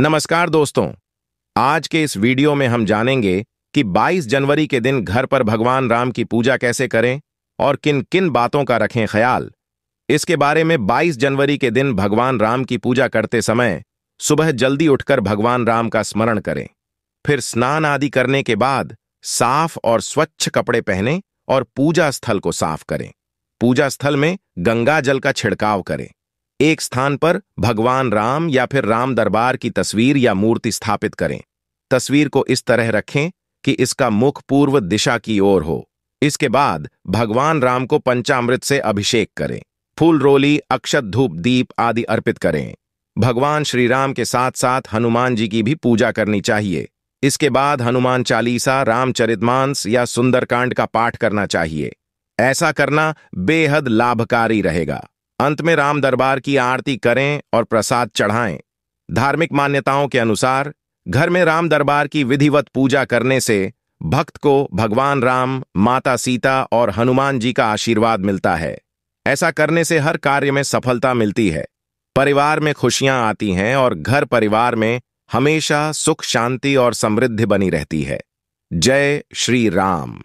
नमस्कार दोस्तों आज के इस वीडियो में हम जानेंगे कि 22 जनवरी के दिन घर पर भगवान राम की पूजा कैसे करें और किन किन बातों का रखें ख्याल इसके बारे में 22 जनवरी के दिन भगवान राम की पूजा करते समय सुबह जल्दी उठकर भगवान राम का स्मरण करें फिर स्नान आदि करने के बाद साफ और स्वच्छ कपड़े पहने और पूजा स्थल को साफ करें पूजा स्थल में गंगा जल का छिड़काव करें एक स्थान पर भगवान राम या फिर राम दरबार की तस्वीर या मूर्ति स्थापित करें तस्वीर को इस तरह रखें कि इसका मुख पूर्व दिशा की ओर हो इसके बाद भगवान राम को पंचामृत से अभिषेक करें फूल रोली अक्षत धूप दीप आदि अर्पित करें भगवान श्री राम के साथ साथ हनुमान जी की भी पूजा करनी चाहिए इसके बाद हनुमान चालीसा रामचरितमानस या सुंदरकांड का पाठ करना चाहिए ऐसा करना बेहद लाभकारी रहेगा अंत में राम दरबार की आरती करें और प्रसाद चढ़ाएं धार्मिक मान्यताओं के अनुसार घर में राम दरबार की विधिवत पूजा करने से भक्त को भगवान राम माता सीता और हनुमान जी का आशीर्वाद मिलता है ऐसा करने से हर कार्य में सफलता मिलती है परिवार में खुशियां आती हैं और घर परिवार में हमेशा सुख शांति और समृद्धि बनी रहती है जय श्री राम